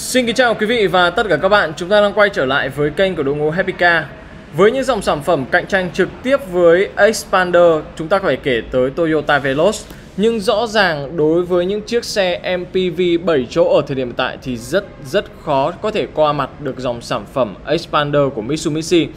Xin kính chào quý vị và tất cả các bạn, chúng ta đang quay trở lại với kênh của đội ngũ Happy Car. Với những dòng sản phẩm cạnh tranh trực tiếp với Expander, chúng ta có thể kể tới Toyota Veloz. Nhưng rõ ràng đối với những chiếc xe MPV 7 chỗ ở thời điểm hiện tại thì rất rất khó có thể qua mặt được dòng sản phẩm Expander của Mitsubishi.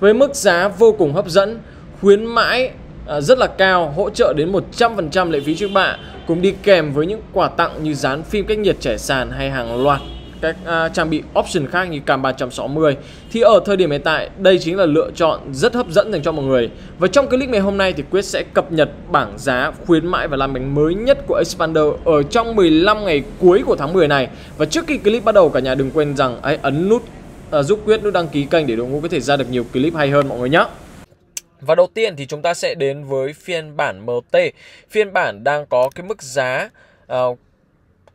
Với mức giá vô cùng hấp dẫn, khuyến mãi à, rất là cao, hỗ trợ đến 100% lệ phí trước bạ, cùng đi kèm với những quà tặng như dán phim cách nhiệt trẻ sàn hay hàng loạt các uh, à, trang bị option khác như cam 360 thì ở thời điểm hiện tại đây chính là lựa chọn rất hấp dẫn dành cho mọi người và trong clip ngày hôm nay thì Quyết sẽ cập nhật bảng giá khuyến mãi và làm bánh mới nhất của Expander ở trong 15 ngày cuối của tháng 10 này và trước khi clip bắt đầu cả nhà đừng quên rằng hãy ấn nút uh, giúp Quyết nút đăng ký kênh để đội ngũ có thể ra được nhiều clip hay hơn mọi người nhé và đầu tiên thì chúng ta sẽ đến với phiên bản MT. Phiên bản đang có cái mức giá uh,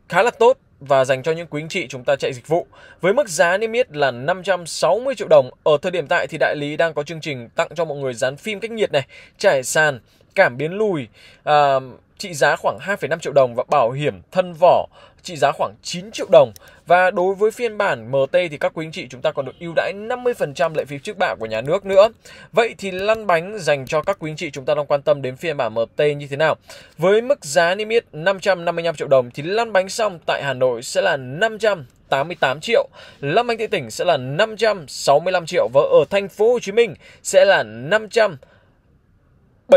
khá là tốt và dành cho những quý anh chị chúng ta chạy dịch vụ với mức giá niêm yết là 560 triệu đồng. Ở thời điểm tại thì đại lý đang có chương trình tặng cho mọi người dán phim cách nhiệt này, trải sàn, cảm biến lùi, à, trị giá khoảng 2,5 triệu đồng và bảo hiểm thân vỏ trị giá khoảng 9 triệu đồng. Và đối với phiên bản MT thì các quý anh chị chúng ta còn được ưu đãi 50% lệ phí trước bạ của nhà nước nữa. Vậy thì lăn bánh dành cho các quý anh chị chúng ta đang quan tâm đến phiên bản MT như thế nào? Với mức giá niêm yết 555 triệu đồng thì lăn bánh xong tại Hà Nội sẽ là 500 88 triệu, Lâm Anh Tây Tỉnh sẽ là 565 triệu và ở thành phố Hồ Chí Minh sẽ là 500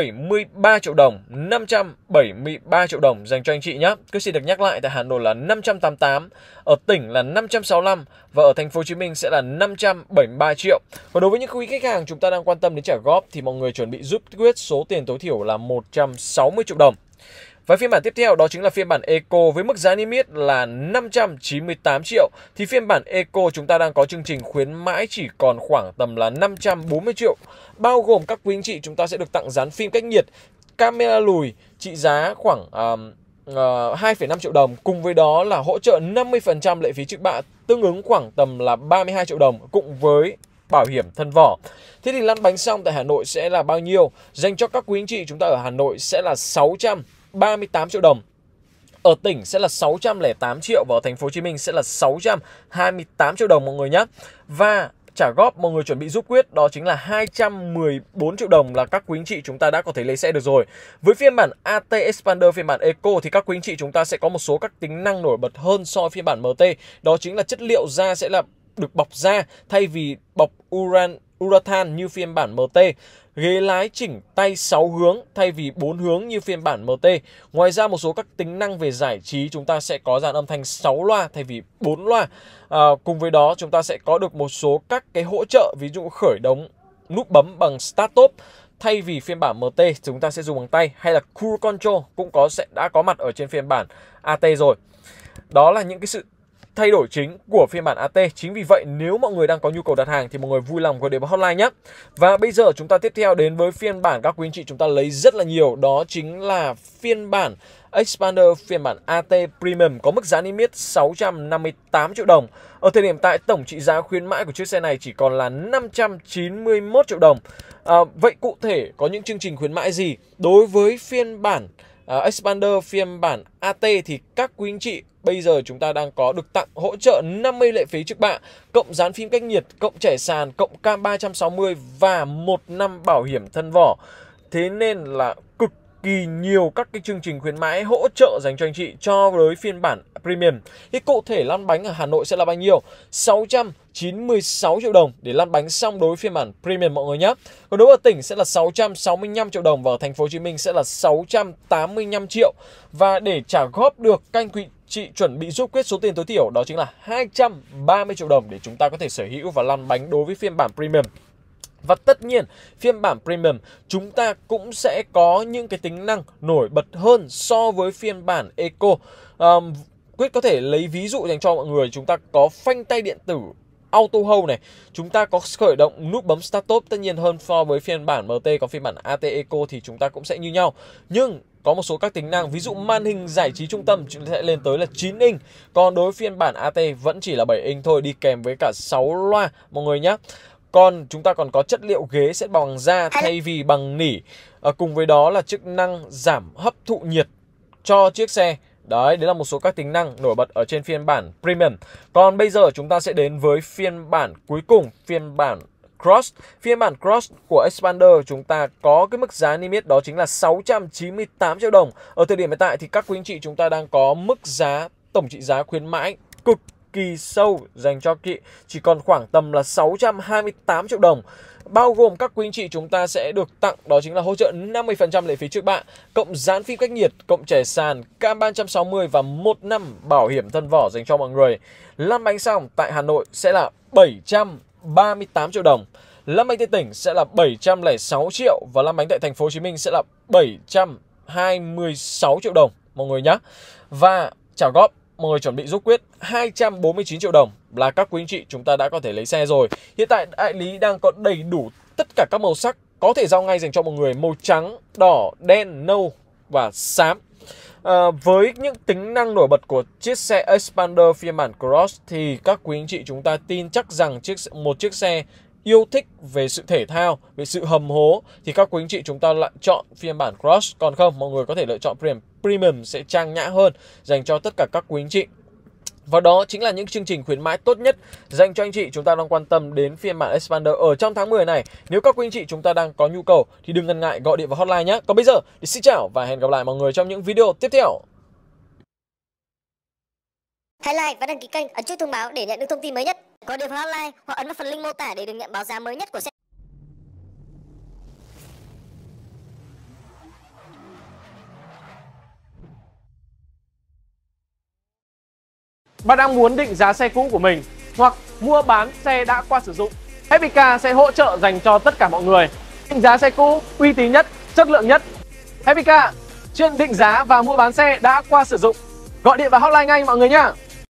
573 triệu đồng, 573 triệu đồng dành cho anh chị nhé. Cứ xin được nhắc lại tại Hà Nội là 588, ở tỉnh là 565 và ở thành phố Hồ Chí Minh sẽ là 573 triệu. Còn đối với những quý khách hàng chúng ta đang quan tâm đến trả góp thì mọi người chuẩn bị giúp Quyết số tiền tối thiểu là 160 triệu đồng. Và phiên bản tiếp theo đó chính là phiên bản Eco với mức giá niêm yết là 598 triệu thì phiên bản Eco chúng ta đang có chương trình khuyến mãi chỉ còn khoảng tầm là 540 triệu bao gồm các quý anh chị chúng ta sẽ được tặng dán phim cách nhiệt camera lùi trị giá khoảng um, uh, 2,5 triệu đồng cùng với đó là hỗ trợ 50% lệ phí trước bạ tương ứng khoảng tầm là 32 triệu đồng cùng với bảo hiểm thân vỏ. Thế thì lăn bánh xong tại Hà Nội sẽ là bao nhiêu? Dành cho các quý anh chị chúng ta ở Hà Nội sẽ là 600 38 triệu đồng ở tỉnh sẽ là 608 triệu và ở thành phố Hồ Chí Minh sẽ là 628 triệu đồng mọi người nhé. Và trả góp mọi người chuẩn bị giúp quyết đó chính là 214 triệu đồng là các quý anh chị chúng ta đã có thể lấy xe được rồi. Với phiên bản AT Expander phiên bản Eco thì các quý anh chị chúng ta sẽ có một số các tính năng nổi bật hơn so với phiên bản MT. Đó chính là chất liệu da sẽ là được bọc da thay vì bọc uran Uratan như phiên bản MT, ghế lái chỉnh tay 6 hướng thay vì 4 hướng như phiên bản MT. Ngoài ra một số các tính năng về giải trí chúng ta sẽ có dàn âm thanh 6 loa thay vì 4 loa. À, cùng với đó chúng ta sẽ có được một số các cái hỗ trợ ví dụ khởi động nút bấm bằng start stop thay vì phiên bản MT chúng ta sẽ dùng bằng tay hay là Cruise Control cũng có sẽ đã có mặt ở trên phiên bản AT rồi. Đó là những cái sự thay đổi chính của phiên bản AT. Chính vì vậy nếu mọi người đang có nhu cầu đặt hàng thì mọi người vui lòng gọi đến vào hotline nhé. Và bây giờ chúng ta tiếp theo đến với phiên bản các quý anh chị chúng ta lấy rất là nhiều đó chính là phiên bản Expander phiên bản AT Premium có mức giá niêm yết 658 triệu đồng. Ở thời điểm tại tổng trị giá khuyến mãi của chiếc xe này chỉ còn là 591 triệu đồng. À, vậy cụ thể có những chương trình khuyến mãi gì đối với phiên bản uh, Expander phiên bản AT thì các quý anh chị Bây giờ chúng ta đang có được tặng hỗ trợ 50 lệ phí trước bạ, cộng dán phim cách nhiệt, cộng trẻ sàn, cộng cam 360 và một năm bảo hiểm thân vỏ. Thế nên là cực kỳ nhiều các cái chương trình khuyến mãi hỗ trợ dành cho anh chị cho với phiên bản premium. Thì cụ thể lăn bánh ở Hà Nội sẽ là bao nhiêu? 696 triệu đồng để lăn bánh xong đối với phiên bản premium mọi người nhé. Còn đối ở tỉnh sẽ là 665 triệu đồng và ở thành phố Hồ Chí Minh sẽ là 685 triệu. Và để trả góp được canh quỹ chị chuẩn bị giúp quyết số tiền tối thiểu đó chính là 230 triệu đồng để chúng ta có thể sở hữu và lăn bánh đối với phiên bản premium. Và tất nhiên, phiên bản Premium chúng ta cũng sẽ có những cái tính năng nổi bật hơn so với phiên bản Eco. Um, Quyết có thể lấy ví dụ dành cho mọi người, chúng ta có phanh tay điện tử Auto Hold này, chúng ta có khởi động nút bấm Start Stop tất nhiên hơn so với phiên bản MT có phiên bản AT Eco thì chúng ta cũng sẽ như nhau. Nhưng có một số các tính năng ví dụ màn hình giải trí trung tâm chúng sẽ lên tới là 9 inch còn đối phiên bản AT vẫn chỉ là 7 inch thôi đi kèm với cả 6 loa mọi người nhé còn chúng ta còn có chất liệu ghế sẽ bằng da thay vì bằng nỉ. À, cùng với đó là chức năng giảm hấp thụ nhiệt cho chiếc xe. Đấy, đấy là một số các tính năng nổi bật ở trên phiên bản Premium. Còn bây giờ chúng ta sẽ đến với phiên bản cuối cùng, phiên bản Cross. Phiên bản Cross của Expander chúng ta có cái mức giá niêm yết đó chính là 698 triệu đồng. Ở thời điểm hiện tại thì các quý anh chị chúng ta đang có mức giá tổng trị giá khuyến mãi cực kỳ sâu dành cho chị chỉ còn khoảng tầm là 628 triệu đồng bao gồm các quý anh chị chúng ta sẽ được tặng đó chính là hỗ trợ 50% lệ phí trước bạ, cộng gián phim cách nhiệt, cộng trẻ sàn, cam 360 và 1 năm bảo hiểm thân vỏ dành cho mọi người. Lăn bánh xong tại Hà Nội sẽ là 738 triệu đồng. Lăn bánh tại tỉnh sẽ là 706 triệu và lăn bánh tại thành phố Hồ Chí Minh sẽ là 726 triệu đồng mọi người nhé. Và trả góp mời chuẩn bị giúp quyết 249 triệu đồng là các quý anh chị chúng ta đã có thể lấy xe rồi. Hiện tại đại lý đang có đầy đủ tất cả các màu sắc có thể giao ngay dành cho một người màu trắng, đỏ, đen, nâu và xám. À, với những tính năng nổi bật của chiếc xe Expander phiên bản Cross thì các quý anh chị chúng ta tin chắc rằng chiếc một chiếc xe yêu thích về sự thể thao, về sự hầm hố thì các quý anh chị chúng ta lại chọn phiên bản Cross. Còn không, mọi người có thể lựa chọn Premium. Premium sẽ trang nhã hơn dành cho tất cả các quý anh chị. Và đó chính là những chương trình khuyến mãi tốt nhất dành cho anh chị chúng ta đang quan tâm đến phiên bản Expander ở trong tháng 10 này. Nếu các quý anh chị chúng ta đang có nhu cầu thì đừng ngần ngại gọi điện vào hotline nhé. Còn bây giờ thì xin chào và hẹn gặp lại mọi người trong những video tiếp theo. Hãy like và đăng ký kênh, ấn chuông thông báo để nhận được thông tin mới nhất. Gọi điện điều hotline hoặc ấn vào phần link mô tả để được nhận báo giá mới nhất của xe. Bạn đang muốn định giá xe cũ của mình hoặc mua bán xe đã qua sử dụng, Happy Car sẽ hỗ trợ dành cho tất cả mọi người. Định giá xe cũ uy tín nhất, chất lượng nhất. Happy Car chuyên định giá và mua bán xe đã qua sử dụng. Gọi điện vào hotline ngay mọi người nhé.